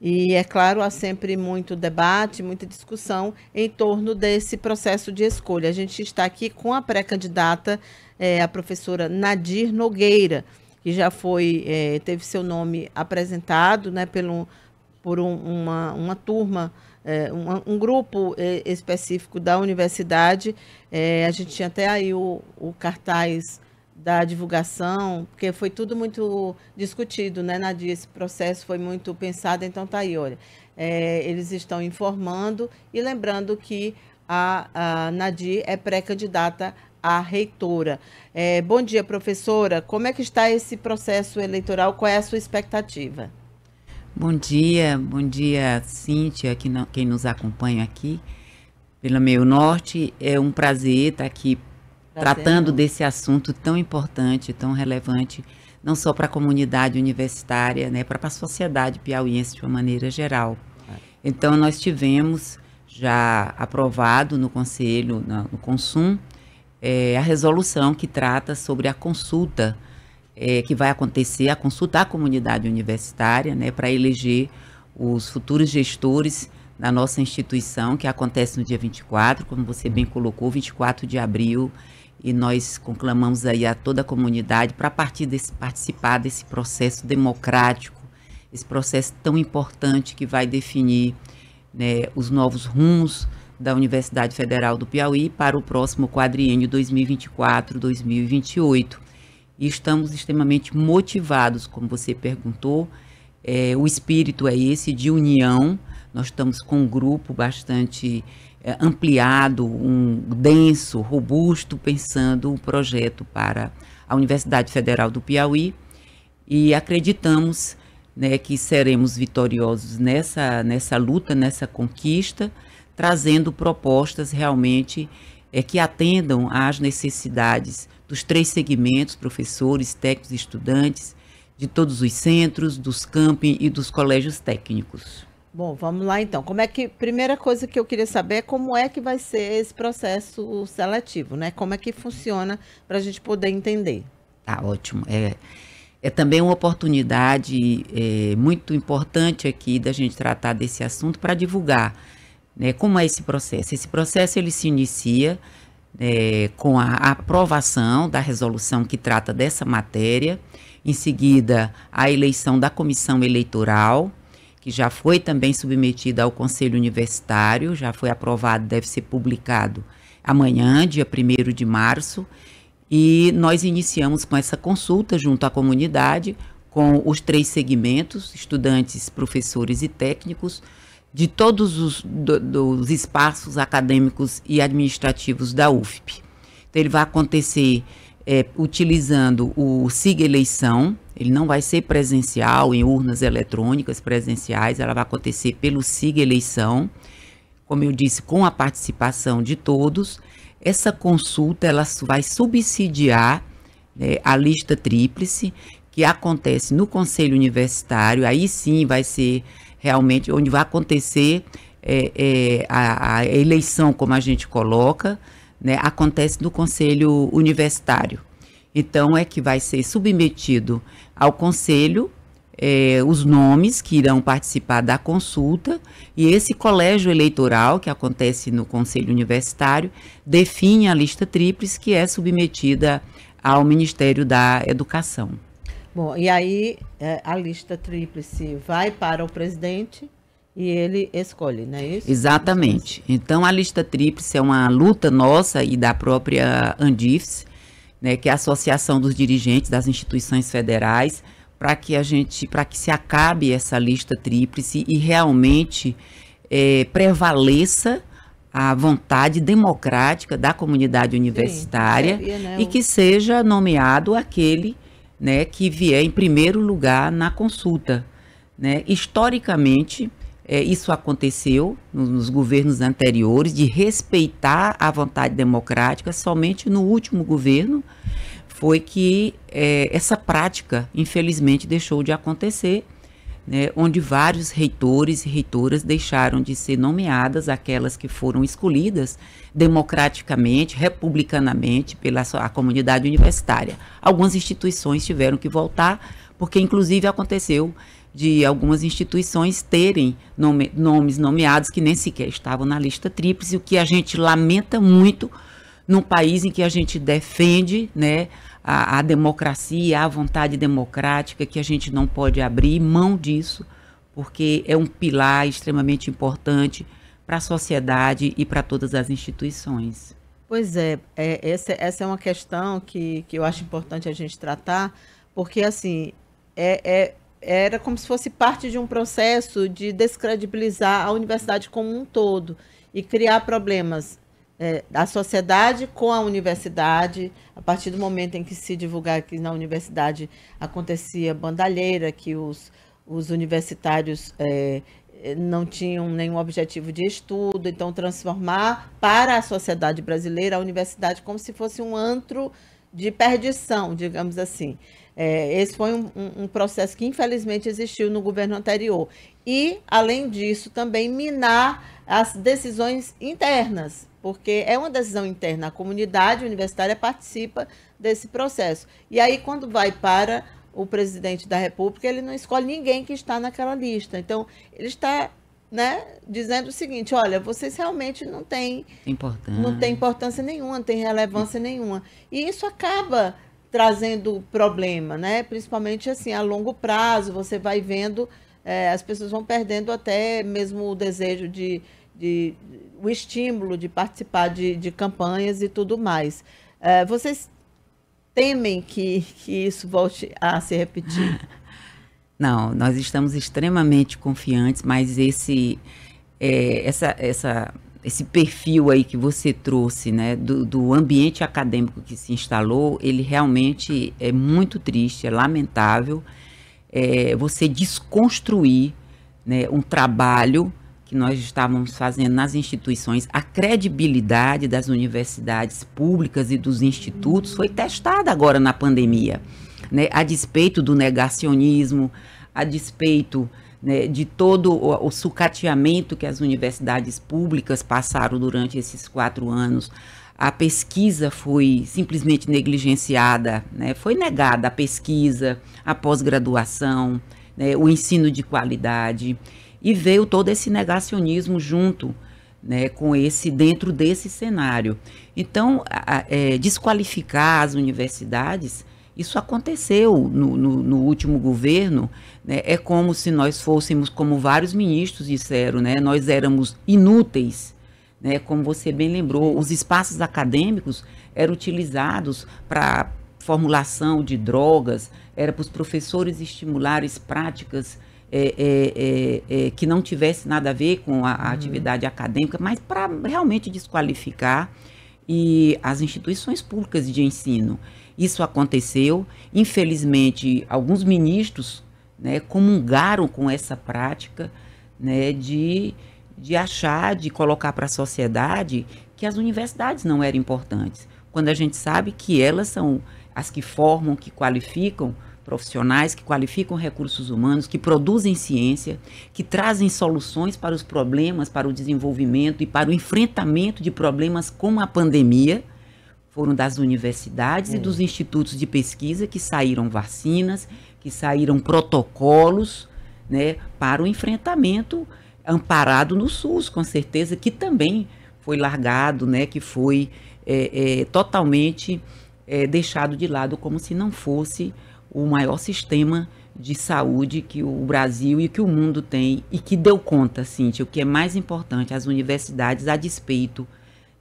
E é claro, há sempre muito debate, muita discussão em torno desse processo de escolha. A gente está aqui com a pré-candidata, é, a professora Nadir Nogueira, que já foi, é, teve seu nome apresentado né, pelo, por um, uma, uma turma, é, um, um, grupo é, específico da universidade. É, a gente tinha até aí o, o cartaz da divulgação, porque foi tudo muito discutido, né, Nadia? Esse processo foi muito pensado, então tá aí, olha. É, eles estão informando e lembrando que a, a Nadir é pré-candidata à reitora. É, bom dia, professora. Como é que está esse processo eleitoral? Qual é a sua expectativa? Bom dia, bom dia, Cíntia, que não, quem nos acompanha aqui pela Meio Norte. É um prazer estar aqui Tá tratando desse assunto tão importante, tão relevante, não só para a comunidade universitária, né, para a sociedade piauiense de uma maneira geral. É. Então, nós tivemos já aprovado no Conselho, no Consum, é, a resolução que trata sobre a consulta é, que vai acontecer, a consulta à comunidade universitária, né, para eleger os futuros gestores da nossa instituição, que acontece no dia 24, como você bem colocou, 24 de abril e nós conclamamos aí a toda a comunidade para participar desse processo democrático, esse processo tão importante que vai definir né, os novos rumos da Universidade Federal do Piauí para o próximo quadriênio 2024-2028. E estamos extremamente motivados, como você perguntou, é, o espírito é esse de união, nós estamos com um grupo bastante é, ampliado, um denso, robusto, pensando um projeto para a Universidade Federal do Piauí e acreditamos né, que seremos vitoriosos nessa, nessa luta, nessa conquista, trazendo propostas realmente é, que atendam às necessidades dos três segmentos, professores, técnicos, estudantes, de todos os centros, dos campi e dos colégios técnicos. Bom, vamos lá então. Como é que primeira coisa que eu queria saber é como é que vai ser esse processo seletivo, né? Como é que funciona para a gente poder entender? Tá ótimo. É, é também uma oportunidade é, muito importante aqui da gente tratar desse assunto para divulgar, né? Como é esse processo? Esse processo ele se inicia é, com a aprovação da resolução que trata dessa matéria, em seguida a eleição da comissão eleitoral que já foi também submetida ao Conselho Universitário, já foi aprovado, deve ser publicado amanhã, dia 1 de março. E nós iniciamos com essa consulta junto à comunidade, com os três segmentos, estudantes, professores e técnicos, de todos os do, espaços acadêmicos e administrativos da UFP. Então, ele vai acontecer é, utilizando o SIG Eleição, ele não vai ser presencial em urnas eletrônicas presenciais, ela vai acontecer pelo SIG eleição, como eu disse, com a participação de todos. Essa consulta ela vai subsidiar né, a lista tríplice que acontece no Conselho Universitário. Aí sim vai ser realmente onde vai acontecer é, é, a, a, eleição, como a gente coloca, né, acontece no Conselho Universitário. Então, é que vai ser submetido ao conselho é, os nomes que irão participar da consulta e esse colégio eleitoral, que acontece no Conselho Universitário, define a lista tríplice que é submetida ao Ministério da Educação. Bom, e aí é, a lista tríplice vai para o presidente e ele escolhe, não é isso? Exatamente. Então a lista tríplice é uma luta nossa e da própria Andifes né, que é a Associação dos Dirigentes das Instituições Federais, para que a gente, para que se acabe essa lista tríplice e realmente é, prevaleça a vontade democrática da comunidade universitária Sim, seria, né? e que seja nomeado aquele né, que vier em primeiro lugar na consulta. Né? Historicamente, é, isso aconteceu nos, governos anteriores, de respeitar a vontade democrática, somente no último governo foi que é, essa prática, infelizmente, deixou de acontecer, né, onde vários reitores e reitoras deixaram de ser nomeadas, aquelas que foram escolhidas democraticamente, republicanamente, pela sua, comunidade universitária. Algumas instituições tiveram que voltar, porque, inclusive, aconteceu de algumas instituições terem nome, nomes nomeados que nem sequer estavam na lista tríplice, o que a gente lamenta muito num país em que a gente defende né, a, a democracia, a vontade democrática, que a gente não pode abrir mão disso, porque é um pilar extremamente importante para a sociedade e para todas as instituições. Pois é, é essa, essa, é uma questão que, que eu acho importante a gente tratar, porque assim, é, é era como se fosse parte de um processo de descredibilizar a universidade como um todo e criar problemas é, da sociedade com a universidade, a partir do momento em que se divulgar que na universidade acontecia bandalheira, que os, os universitários é, não tinham nenhum objetivo de estudo, então transformar para a sociedade brasileira a universidade como se fosse um antro de perdição, digamos assim. É, esse foi um, um, processo que, infelizmente, existiu no governo anterior. E, além disso, também minar as decisões internas, porque é uma decisão interna. A comunidade universitária participa desse processo. E aí, quando vai para o presidente da República, ele não escolhe ninguém que está naquela lista. Então, ele está né, dizendo o seguinte: olha, vocês realmente não têm importância, não têm importância nenhuma, não têm relevância nenhuma. E isso acaba trazendo problema, né? Principalmente assim, a longo prazo, você vai vendo, é, as pessoas vão perdendo até mesmo o desejo de, de o estímulo de participar de, de campanhas e tudo mais. É, vocês temem que, que isso volte a se repetir? Não, nós estamos extremamente confiantes, mas esse, é, essa, essa esse perfil aí que você trouxe, né, do, do, ambiente acadêmico que se instalou, ele realmente é muito triste, é lamentável. É, você desconstruir né, um trabalho que nós estávamos fazendo nas instituições, a credibilidade das universidades públicas e dos institutos foi testada agora na pandemia, né, a despeito do negacionismo, a despeito né, de todo o, o, sucateamento que as universidades públicas passaram durante esses quatro anos. A pesquisa foi simplesmente negligenciada, né, foi negada a pesquisa, a pós-graduação, né, o ensino de qualidade, e veio todo esse negacionismo junto. Né, com esse dentro desse cenário. Então, a, a, é, desqualificar as universidades isso aconteceu no, no, no último governo. Né? É como se nós fôssemos, como vários ministros disseram, né? nós éramos inúteis. Né? Como você bem lembrou, os espaços acadêmicos eram utilizados para formulação de drogas, era para os professores estimularem práticas é, é, é, é que não tivessem nada a ver com a, a uhum. atividade acadêmica, mas para realmente desqualificar e as instituições públicas de ensino. Isso aconteceu. Infelizmente, alguns ministros né, comungaram com essa prática né, de, de achar, de colocar para a sociedade que as universidades não eram importantes, quando a gente sabe que elas são as que formam, que qualificam profissionais, que qualificam recursos humanos, que produzem ciência, que trazem soluções para os problemas, para o desenvolvimento e para o enfrentamento de problemas como a pandemia foram das universidades hum. e dos hum. institutos de pesquisa que saíram vacinas, que saíram protocolos né, para o enfrentamento amparado no SUS, com certeza, que também foi largado, né, que foi é, é, totalmente é, deixado de lado como se não fosse o maior sistema de saúde que o Brasil e que o mundo tem e que deu conta, Cíntia, o que é mais importante, as universidades, a despeito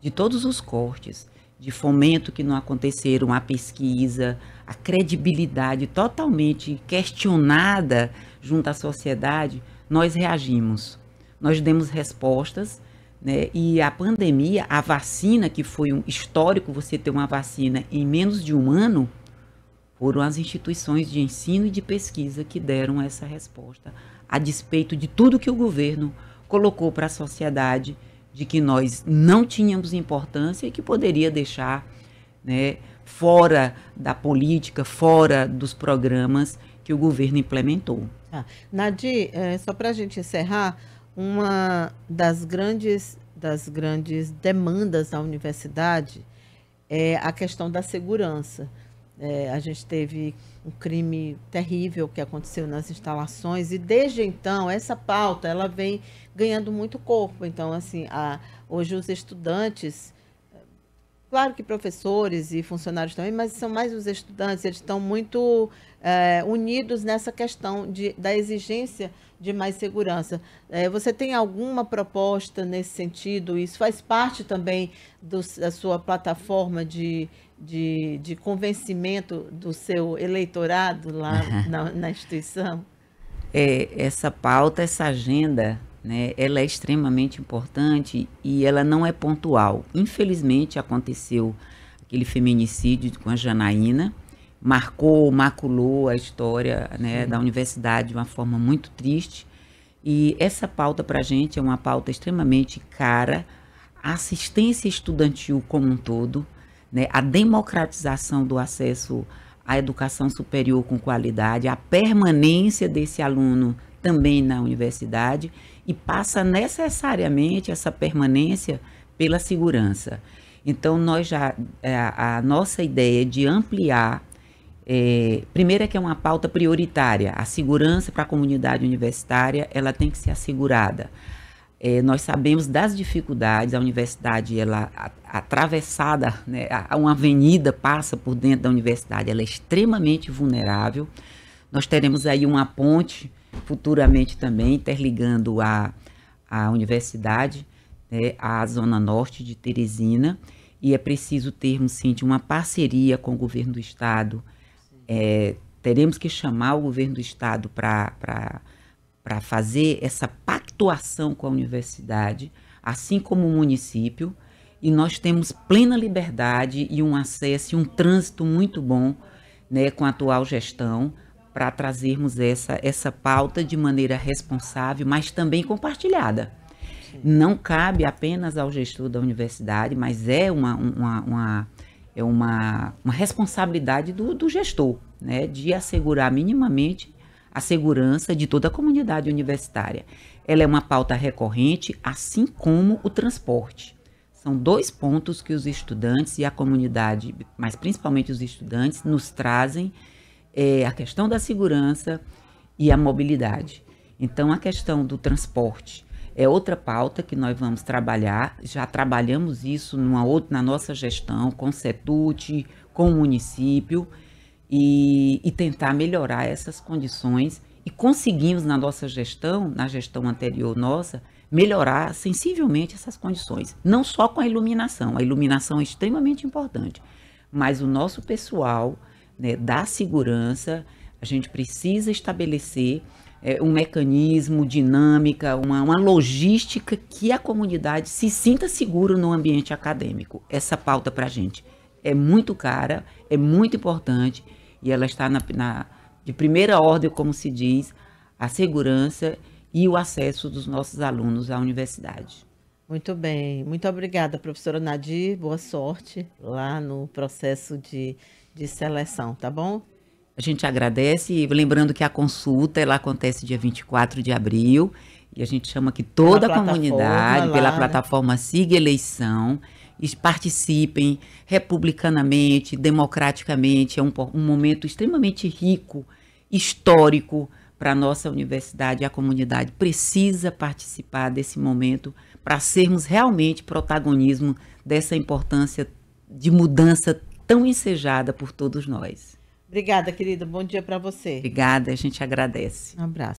de todos os cortes, de fomento que não aconteceram, a pesquisa, a credibilidade totalmente questionada junto à sociedade, nós reagimos. Nós demos respostas, né? E a pandemia, a vacina que foi um histórico você ter uma vacina em menos de um ano, foram as instituições de ensino e de pesquisa que deram essa resposta, a despeito de tudo que o governo colocou para a sociedade de que nós não tínhamos importância e que poderia deixar né, fora da política, fora dos programas que o governo implementou. Ah, Nadir, é, só para a gente encerrar, uma das grandes, das grandes demandas da universidade é a questão da segurança. É, a gente teve um crime terrível que aconteceu nas instalações e desde então essa pauta ela vem ganhando muito corpo. Então assim, a, hoje os estudantes, claro que professores e funcionários também, mas são mais os estudantes, eles estão muito é, unidos nessa questão de, da exigência de mais segurança. É, você tem alguma proposta nesse sentido? Isso faz parte também do, da sua plataforma de de, de convencimento do seu eleitorado lá na, na instituição? É, essa pauta, essa agenda, né, ela é extremamente importante e ela não é pontual. Infelizmente aconteceu aquele feminicídio com a Janaína, marcou, maculou a história né, da universidade de uma forma muito triste. E essa pauta para a gente é uma pauta extremamente cara. A assistência estudantil como um todo, né, a democratização do acesso à educação superior com qualidade, a permanência desse aluno também na universidade e passa necessariamente essa permanência pela segurança. Então, nós já é, a, a nossa ideia é de ampliar é, primeiro é que é uma pauta prioritária. A segurança para a comunidade universitária ela tem que ser assegurada. É, nós sabemos das dificuldades, a universidade ela atravessada, né, uma avenida passa por dentro da universidade, ela é extremamente vulnerável. Nós teremos aí uma ponte futuramente também interligando a, a universidade né, à zona norte de Teresina e é preciso termos sim uma parceria com o governo do estado. É, teremos que chamar o governo do estado para para fazer essa pactuação com a universidade, assim como o município, e nós temos plena liberdade e um acesso e um trânsito muito bom né, com a atual gestão para trazermos essa, essa pauta de maneira responsável, mas também compartilhada. Não cabe apenas ao gestor da universidade, mas é uma, uma, uma é uma, uma responsabilidade do, do gestor, né, de assegurar minimamente a segurança de toda a comunidade universitária. Ela é uma pauta recorrente, assim como o transporte. São dois pontos que os estudantes e a comunidade, mas principalmente os estudantes, nos trazem é, a questão da segurança e a mobilidade. Então, a questão do transporte é outra pauta que nós vamos trabalhar. Já trabalhamos isso numa outra, na nossa gestão, com o CETUT, com o município e, e tentar melhorar essas condições e conseguimos na nossa gestão, na gestão anterior nossa, melhorar sensivelmente essas condições, não só com a iluminação, a iluminação é extremamente importante, mas o nosso pessoal né, da segurança, a gente precisa estabelecer é, um mecanismo, dinâmica, uma, uma logística que a comunidade se sinta seguro no ambiente acadêmico. Essa pauta para a gente é muito cara, é muito importante e ela está na, na, de primeira ordem, como se diz, a segurança e o acesso dos nossos alunos à universidade. Muito bem, muito obrigada, professora Nadir. Boa sorte lá no processo de, de seleção, tá bom? A gente agradece e lembrando que a consulta ela acontece dia 24 de abril e a gente chama aqui toda a comunidade lá, pela né? plataforma Siga Eleição participem republicanamente, democraticamente. É um, um momento extremamente rico, histórico para a nossa universidade. A comunidade precisa participar desse momento para sermos realmente protagonismo dessa importância de mudança tão ensejada por todos nós. Obrigada, querida. Bom dia para você. Obrigada, a gente agradece. Um abraço.